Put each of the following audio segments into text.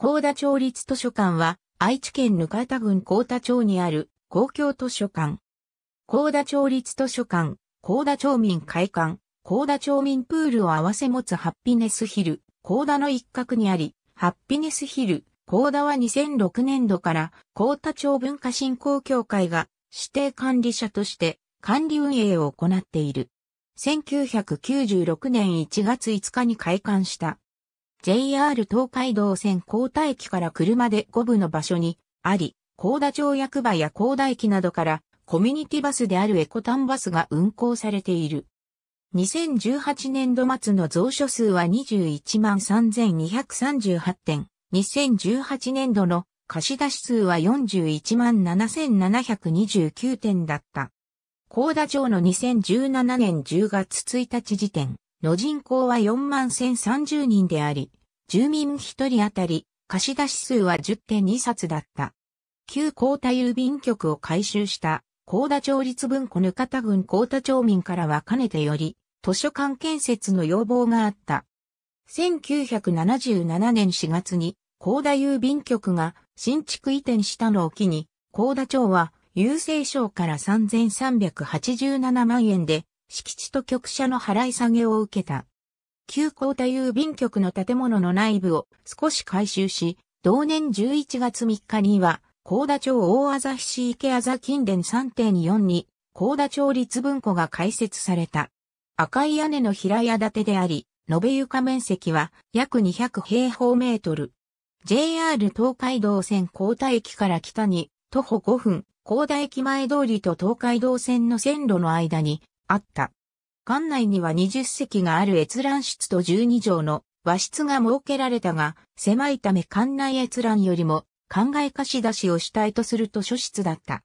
高田町立図書館は、愛知県ぬかた郡高田町にある公共図書館。高田町立図書館、高田町民会館、高田町民プールを合わせ持つハッピネスヒル、高田の一角にあり、ハッピネスヒル、高田は2006年度から高田町文化振興協会が指定管理者として管理運営を行っている。1996年1月5日に開館した JR 東海道線高田駅から車で5部の場所にあり、高田町役場や高田駅などからコミュニティバスであるエコタンバスが運行されている。2018年度末の蔵書数は21万3238点。2018年度の貸し出し数は41万7729点だった。高田町の2017年10月1日時点、の人口は4万1030人であり、住民1人当たり貸出数は10.2冊だった。旧高田郵便局を改修した高田町立文庫ぬかた郡高田町民からはかねてより、図書館建設の要望があった。1977年4月に高田郵便局が新築移転したのを機に、高田町は郵政省から3387万円で敷地と局舎の払い下げを受けた。旧交代郵便局の建物の内部を少し改修し、同年11月3日には、高田町大朝市池あざ近伝3.4に、高田町立文庫が開設された。赤い屋根の平屋建てであり、延べ床面積は約200平方メートル。JR 東海道線高田駅から北に、徒歩5分、高田駅前通りと東海道線の線路の間に、あった。館内には20席がある閲覧室と12畳の和室が設けられたが、狭いため館内閲覧よりも考え貸し出しを主体とすると書室だった。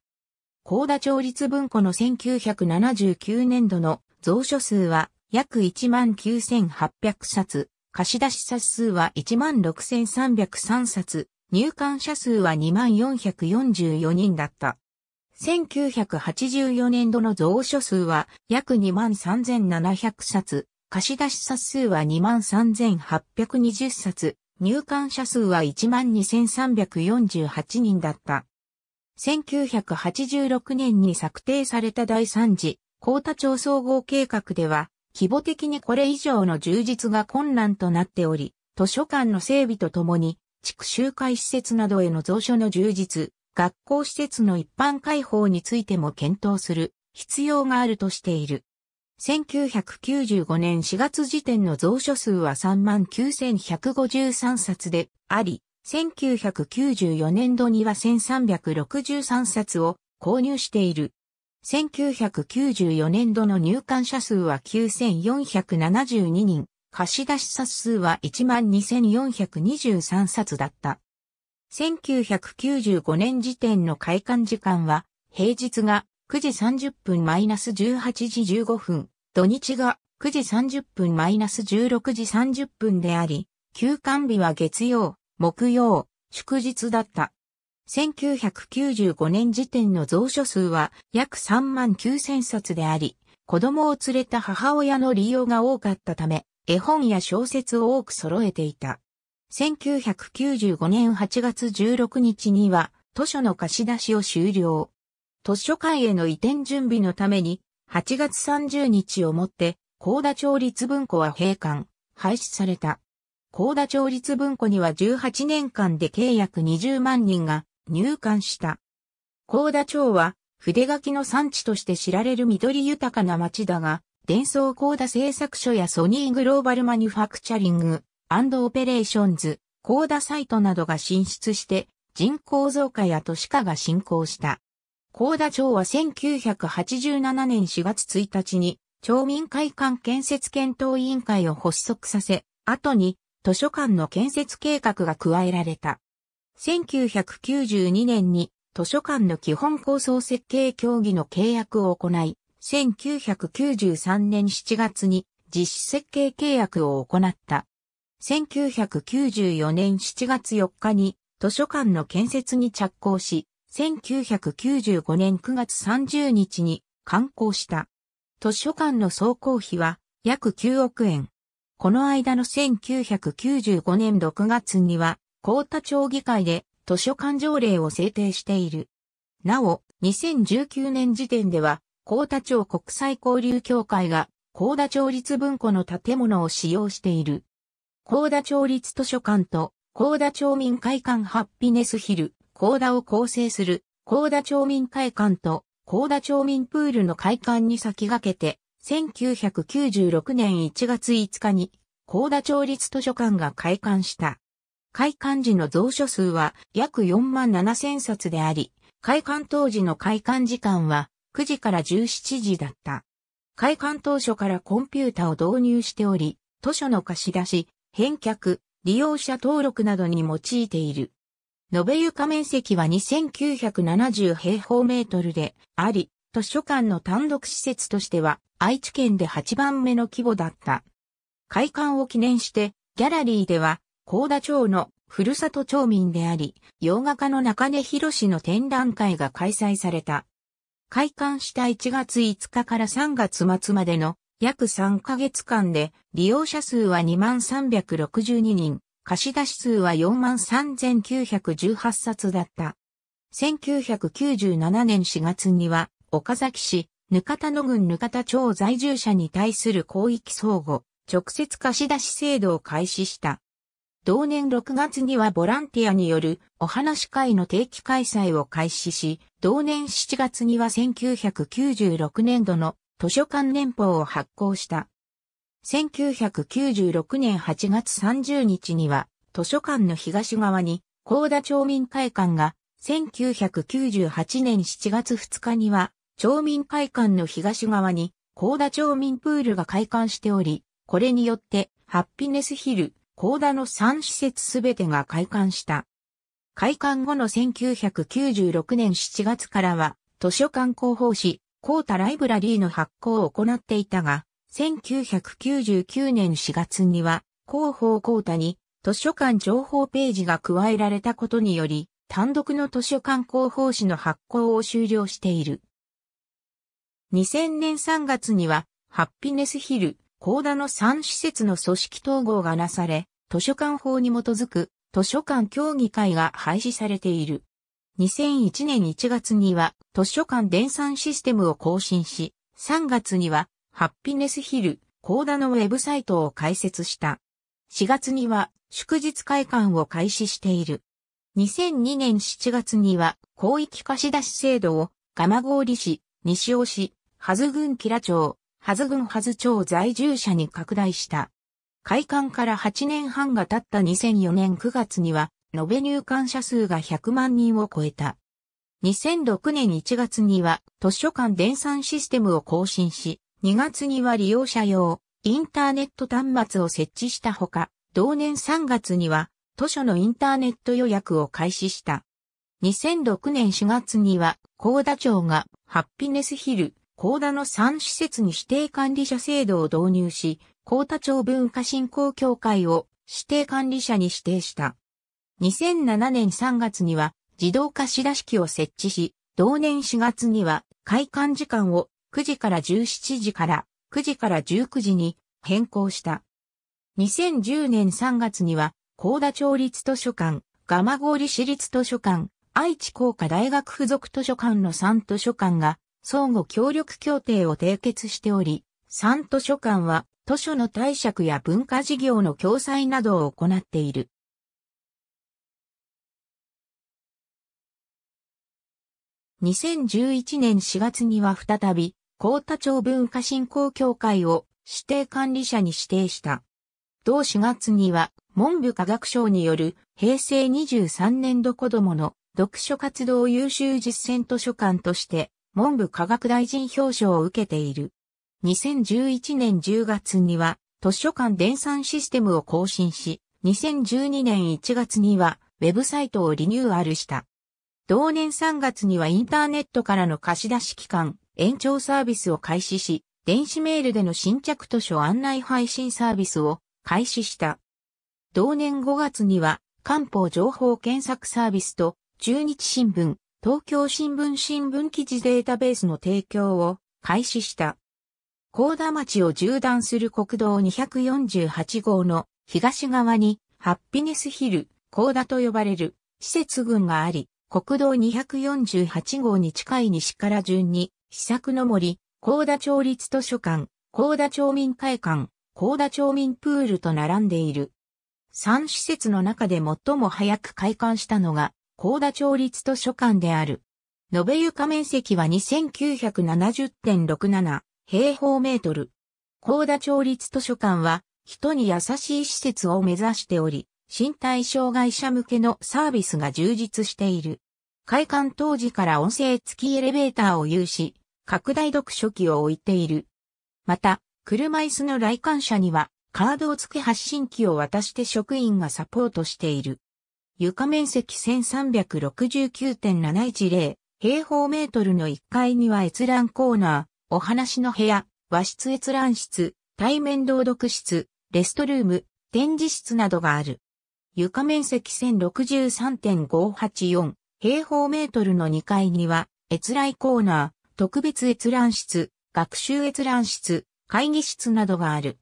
高田町立文庫の1979年度の蔵書数は約19,800冊、貸し出し冊数は16,303冊、入館者数は2444人だった。1984年度の蔵書数は約23,700冊、貸出冊数は23,820冊、入館者数は12,348人だった。1986年に策定された第3次、高田町総合計画では、規模的にこれ以上の充実が困難となっており、図書館の整備とともに、地区集会施設などへの蔵書の充実、学校施設の一般開放についても検討する必要があるとしている。1995年4月時点の蔵書数は39,153冊であり、1994年度には1363冊を購入している。1994年度の入館者数は9472人、貸し出し冊数は12,423冊だった。1995年時点の開館時間は、平日が9時30分マイナス18時15分、土日が9時30分マイナス16時30分であり、休館日は月曜、木曜、祝日だった。1995年時点の蔵書数は約3万9000冊であり、子供を連れた母親の利用が多かったため、絵本や小説を多く揃えていた。1995年8月16日には図書の貸し出しを終了。図書館への移転準備のために8月30日をもって高田町立文庫は閉館、廃止された。高田町立文庫には18年間で計約20万人が入館した。高田町は筆書きの産地として知られる緑豊かな町だが、伝送高田製作所やソニーグローバルマニュファクチャリング、アンドオペレーションズ、コーダサイトなどが進出して人口増加や都市化が進行した。高田町は1987年4月1日に町民会館建設検討委員会を発足させ、後に図書館の建設計画が加えられた。1992年に図書館の基本構想設計協議の契約を行い、1993年7月に実施設計契約を行った。1994年7月4日に図書館の建設に着工し、1995年9月30日に刊行した。図書館の総工費は約9億円。この間の1995年6月には、高田町議会で図書館条例を制定している。なお、2019年時点では、高田町国際交流協会が高田町立文庫の建物を使用している。高田町立図書館と高田町民会館ハッピネスヒル、高田を構成する高田町民会館と高田町民プールの会館に先駆けて、1996年1月5日に高田町立図書館が開館した。開館時の蔵書数は約4万7千冊であり、開館当時の開館時間は9時から17時だった。開館当初からコンピュータを導入しており、図書の貸し出し、返却、利用者登録などに用いている。延べ床面積は2970平方メートルであり、図書館の単独施設としては愛知県で8番目の規模だった。開館を記念して、ギャラリーでは、高田町のふるさと町民であり、洋画家の中根博士の展覧会が開催された。開館した1月5日から3月末までの約3ヶ月間で利用者数は2362人、貸出数は43,918冊だった。1997年4月には、岡崎市、ぬかたの郡ぬかた町在住者に対する広域相互、直接貸し出し制度を開始した。同年6月にはボランティアによるお話会の定期開催を開始し、同年7月には1996年度の図書館年報を発行した。1996年8月30日には、図書館の東側に、高田町民会館が、1998年7月2日には、町民会館の東側に、高田町民プールが開館しており、これによって、ハッピネスヒル、高田の3施設すべてが開館した。開館後の1996年7月からは、図書館広報誌、コータライブラリーの発行を行っていたが、1999年4月には、広報コータに図書館情報ページが加えられたことにより、単独の図書館広報誌の発行を終了している。2000年3月には、ハッピネスヒル、コーダの3施設の組織統合がなされ、図書館法に基づく図書館協議会が廃止されている。2001年1月には図書館電算システムを更新し、3月にはハッピネスヒル、コーダのウェブサイトを開設した。4月には祝日会館を開始している。2002年7月には広域貸し出し制度を蒲郡市、西尾市、はず郡吉良町、はず郡はず町在住者に拡大した。開館から8年半が経った2004年9月には延べ入館者数が100万人を超えた。2006年1月には図書館電算システムを更新し、2月には利用者用インターネット端末を設置したほか、同年3月には図書のインターネット予約を開始した。2006年4月には、高田町がハッピネスヒル、高田の3施設に指定管理者制度を導入し、高田町文化振興協会を指定管理者に指定した。2007年3月には自動貸し出し機を設置し、同年4月には開館時間を9時から17時から9時から19時に変更した。2010年3月には、高田町立図書館、蒲郡市立図書館、愛知工科大学附属図書館の3図書館が相互協力協定を締結しており、3図書館は図書の貸借や文化事業の共済などを行っている。2011年4月には再び、高田町文化振興協会を指定管理者に指定した。同4月には、文部科学省による平成23年度子供の読書活動優秀実践図書館として、文部科学大臣表彰を受けている。2011年10月には、図書館電算システムを更新し、2012年1月には、ウェブサイトをリニューアルした。同年3月にはインターネットからの貸し出し期間、延長サービスを開始し、電子メールでの新着図書案内配信サービスを開始した。同年5月には、官報情報検索サービスと、中日新聞、東京新聞新聞記事データベースの提供を開始した。高田町を縦断する国道248号の東側に、ハッピネスヒル、高田と呼ばれる施設群があり、国道248号に近い西から順に、秘策の森、高田町立図書館、高田町民会館、高田町民プールと並んでいる。3施設の中で最も早く開館したのが、高田町立図書館である。延べ床面積は2970.67平方メートル。高田町立図書館は、人に優しい施設を目指しており、身体障害者向けのサービスが充実している。開館当時から音声付きエレベーターを有し、拡大読書機を置いている。また、車椅子の来館者には、カードを付け発信機を渡して職員がサポートしている。床面積1369.710平方メートルの1階には閲覧コーナー、お話の部屋、和室閲覧室、対面朗読室、レストルーム、展示室などがある。床面積1063.584平方メートルの2階には、閲覧コーナー、特別閲覧室、学習閲覧室、会議室などがある。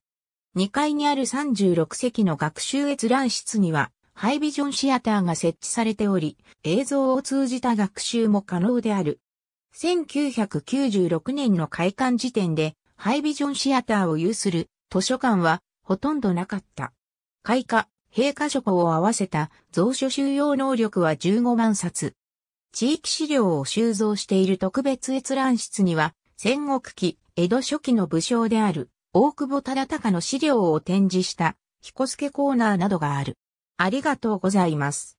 2階にある36席の学習閲覧室には、ハイビジョンシアターが設置されており、映像を通じた学習も可能である。1996年の開館時点で、ハイビジョンシアターを有する図書館はほとんどなかった。開花、平下書庫を合わせた蔵書収容能力は15万冊。地域資料を収蔵している特別閲覧室には、戦国期、江戸初期の武将である、大久保忠敬の資料を展示した、彦助コーナーなどがある。ありがとうございます。